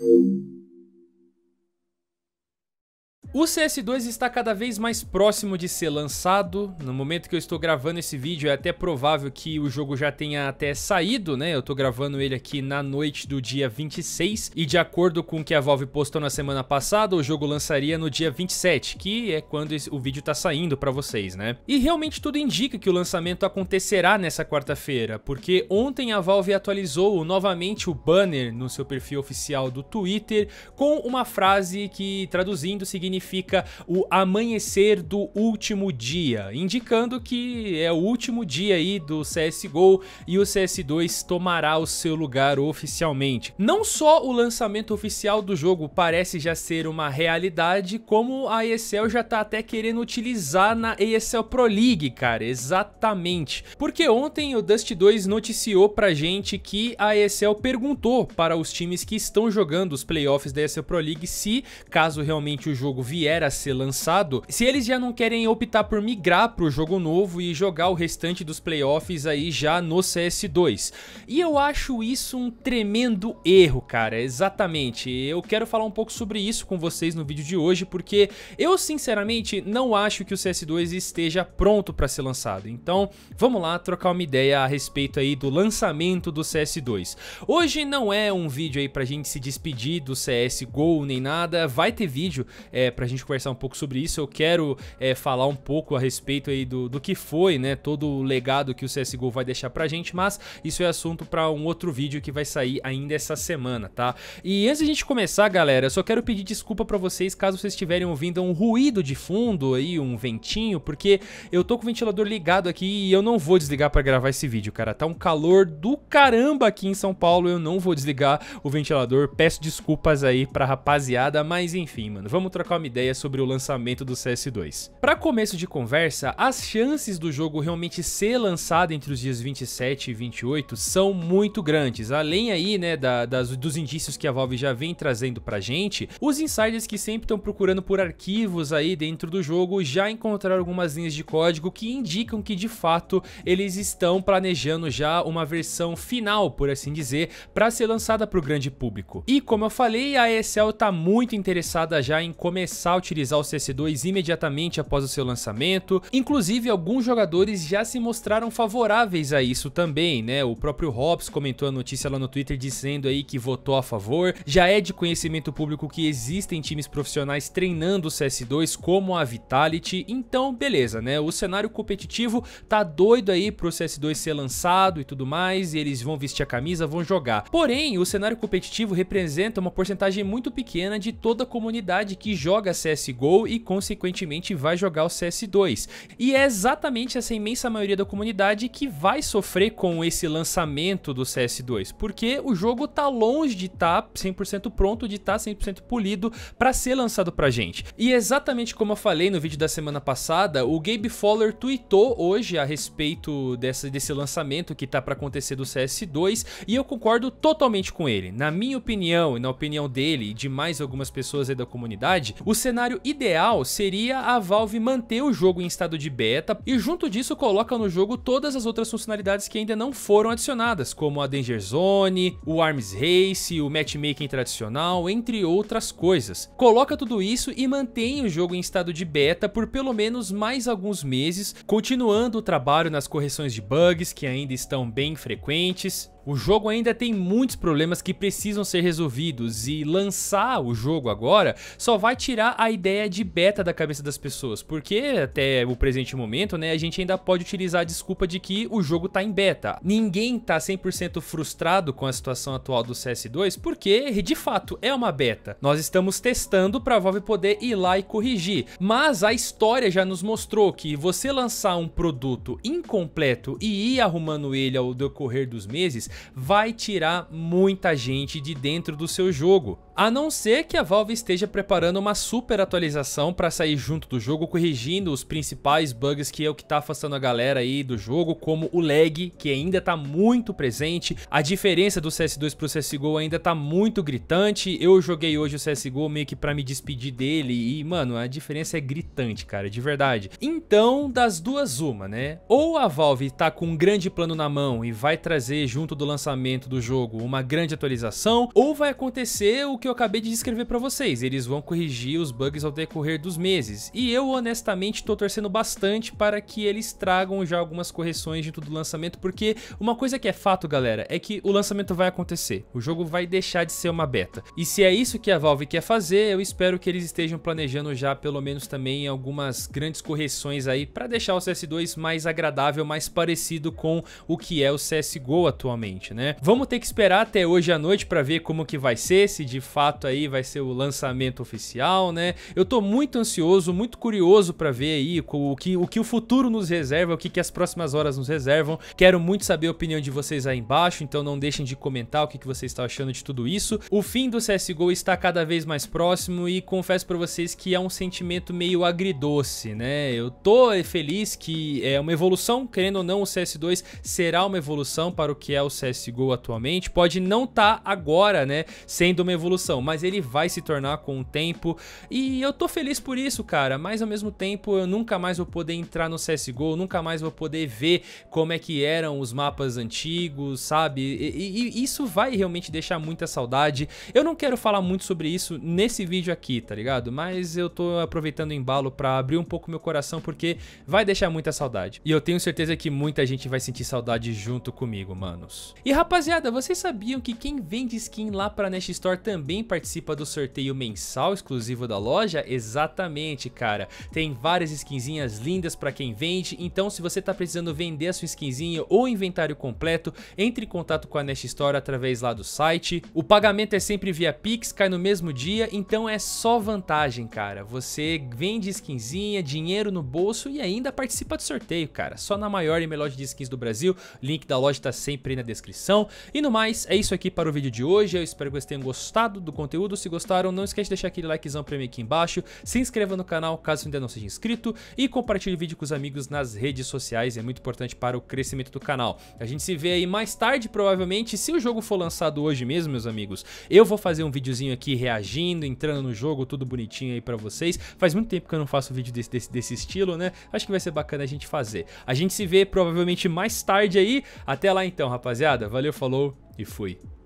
Thank you. O CS2 está cada vez mais próximo de ser lançado. No momento que eu estou gravando esse vídeo, é até provável que o jogo já tenha até saído, né? Eu estou gravando ele aqui na noite do dia 26 e de acordo com o que a Valve postou na semana passada, o jogo lançaria no dia 27, que é quando o vídeo está saindo para vocês, né? E realmente tudo indica que o lançamento acontecerá nessa quarta-feira, porque ontem a Valve atualizou novamente o banner no seu perfil oficial do Twitter com uma frase que traduzindo significa significa o amanhecer do último dia, indicando que é o último dia aí do CSGO e o CS2 tomará o seu lugar oficialmente. Não só o lançamento oficial do jogo parece já ser uma realidade, como a ESL já tá até querendo utilizar na ESL Pro League, cara, exatamente. Porque ontem o Dust 2 noticiou pra gente que a ESL perguntou para os times que estão jogando os playoffs da ESL Pro League se, caso realmente o jogo vier a ser lançado, se eles já não querem optar por migrar para o jogo novo e jogar o restante dos playoffs aí já no CS2. E eu acho isso um tremendo erro, cara, exatamente. Eu quero falar um pouco sobre isso com vocês no vídeo de hoje, porque eu sinceramente não acho que o CS2 esteja pronto para ser lançado. Então, vamos lá trocar uma ideia a respeito aí do lançamento do CS2. Hoje não é um vídeo aí pra gente se despedir do CS GO nem nada, vai ter vídeo é, para a gente conversar um pouco sobre isso. Eu quero é, falar um pouco a respeito aí do, do que foi, né, todo o legado que o CSGO vai deixar pra gente, mas isso é assunto para um outro vídeo que vai sair ainda essa semana, tá? E antes de a gente começar, galera, eu só quero pedir desculpa para vocês caso vocês estiverem ouvindo um ruído de fundo aí, um ventinho, porque eu tô com o ventilador ligado aqui e eu não vou desligar para gravar esse vídeo, cara. Tá um calor do caramba aqui em São Paulo, eu não vou desligar o ventilador. Peço desculpas aí pra rapaziada, mas enfim, mano, vamos trocar uma ideia sobre o lançamento do CS2. Para começo de conversa, as chances do jogo realmente ser lançado entre os dias 27 e 28 são muito grandes. Além aí, né, da, das, dos indícios que a Valve já vem trazendo pra gente, os insiders que sempre estão procurando por arquivos aí dentro do jogo já encontraram algumas linhas de código que indicam que de fato eles estão planejando já uma versão final, por assim dizer, para ser lançada para o grande público. E como eu falei, a ESL está muito interessada já em começar começar a utilizar o CS2 imediatamente após o seu lançamento. Inclusive, alguns jogadores já se mostraram favoráveis a isso também, né? O próprio Hobbs comentou a notícia lá no Twitter dizendo aí que votou a favor. Já é de conhecimento público que existem times profissionais treinando o CS2 como a Vitality, então beleza, né? O cenário competitivo tá doido aí pro CS2 ser lançado e tudo mais, e eles vão vestir a camisa, vão jogar. Porém, o cenário competitivo representa uma porcentagem muito pequena de toda a comunidade que joga joga CSGO e consequentemente vai jogar o CS2. E é exatamente essa imensa maioria da comunidade que vai sofrer com esse lançamento do CS2, porque o jogo tá longe de estar tá 100% pronto, de estar tá 100% polido para ser lançado pra gente. E é exatamente como eu falei no vídeo da semana passada, o Gabe Fowler tweetou hoje a respeito dessa, desse lançamento que tá para acontecer do CS2 e eu concordo totalmente com ele. Na minha opinião e na opinião dele e de mais algumas pessoas aí da comunidade, o cenário ideal seria a Valve manter o jogo em estado de beta e junto disso coloca no jogo todas as outras funcionalidades que ainda não foram adicionadas, como a Danger Zone, o Arms Race, o matchmaking tradicional, entre outras coisas. Coloca tudo isso e mantém o jogo em estado de beta por pelo menos mais alguns meses, continuando o trabalho nas correções de bugs que ainda estão bem frequentes, o jogo ainda tem muitos problemas que precisam ser resolvidos e lançar o jogo agora só vai tirar a ideia de beta da cabeça das pessoas, porque até o presente momento, né, a gente ainda pode utilizar a desculpa de que o jogo tá em beta. Ninguém tá 100% frustrado com a situação atual do CS2, porque de fato é uma beta. Nós estamos testando para Valve poder ir lá e corrigir, mas a história já nos mostrou que você lançar um produto incompleto e ir arrumando ele ao decorrer dos meses vai tirar muita gente de dentro do seu jogo. A não ser que a Valve esteja preparando uma super atualização para sair junto do jogo, corrigindo os principais bugs que é o que está afastando a galera aí do jogo, como o lag, que ainda está muito presente, a diferença do CS2 para o CSGO ainda está muito gritante, eu joguei hoje o CSGO meio que para me despedir dele e, mano, a diferença é gritante, cara, de verdade. Então, das duas uma, né? Ou a Valve está com um grande plano na mão e vai trazer junto do lançamento do jogo uma grande atualização, ou vai acontecer o que eu acabei de descrever para vocês, eles vão corrigir os bugs ao decorrer dos meses. E eu honestamente estou torcendo bastante para que eles tragam já algumas correções junto do lançamento, porque uma coisa que é fato, galera, é que o lançamento vai acontecer. O jogo vai deixar de ser uma beta. E se é isso que a Valve quer fazer, eu espero que eles estejam planejando já pelo menos também algumas grandes correções aí para deixar o CS2 mais agradável, mais parecido com o que é o CS:GO atualmente né? Vamos ter que esperar até hoje à noite para ver como que vai ser, se de fato aí vai ser o lançamento oficial, né? Eu tô muito ansioso, muito curioso para ver aí o que, o que o futuro nos reserva, o que, que as próximas horas nos reservam. Quero muito saber a opinião de vocês aí embaixo, então não deixem de comentar o que, que vocês estão achando de tudo isso. O fim do CSGO está cada vez mais próximo e confesso para vocês que é um sentimento meio agridoce, né? Eu tô feliz que é uma evolução, querendo ou não, o CS2 será uma evolução para o que é o CSGO atualmente pode não estar tá agora, né, sendo uma evolução, mas ele vai se tornar com o tempo. E eu tô feliz por isso, cara, mas ao mesmo tempo eu nunca mais vou poder entrar no CSGO, nunca mais vou poder ver como é que eram os mapas antigos, sabe? E, e isso vai realmente deixar muita saudade. Eu não quero falar muito sobre isso nesse vídeo aqui, tá ligado? Mas eu tô aproveitando o embalo para abrir um pouco meu coração porque vai deixar muita saudade. E eu tenho certeza que muita gente vai sentir saudade junto comigo, manos. E rapaziada, vocês sabiam que quem vende skin lá pra Nest Store também participa do sorteio mensal exclusivo da loja? Exatamente, cara. Tem várias skinzinhas lindas pra quem vende, então se você tá precisando vender a sua skinzinha ou inventário completo, entre em contato com a Nest Store através lá do site. O pagamento é sempre via Pix, cai no mesmo dia, então é só vantagem, cara. Você vende skinzinha, dinheiro no bolso e ainda participa do sorteio, cara. Só na maior e melhor loja de skins do Brasil. Link da loja tá sempre aí na descrição descrição. E no mais, é isso aqui para o vídeo de hoje. Eu espero que vocês tenham gostado do conteúdo. Se gostaram, não esquece de deixar aquele likezão pra mim aqui embaixo. Se inscreva no canal caso ainda não seja inscrito. E compartilhe o vídeo com os amigos nas redes sociais. É muito importante para o crescimento do canal. A gente se vê aí mais tarde, provavelmente. Se o jogo for lançado hoje mesmo, meus amigos, eu vou fazer um videozinho aqui reagindo, entrando no jogo, tudo bonitinho aí pra vocês. Faz muito tempo que eu não faço vídeo desse, desse, desse estilo, né? Acho que vai ser bacana a gente fazer. A gente se vê provavelmente mais tarde aí. Até lá então, rapaziada rapaziada. Valeu, falou e fui.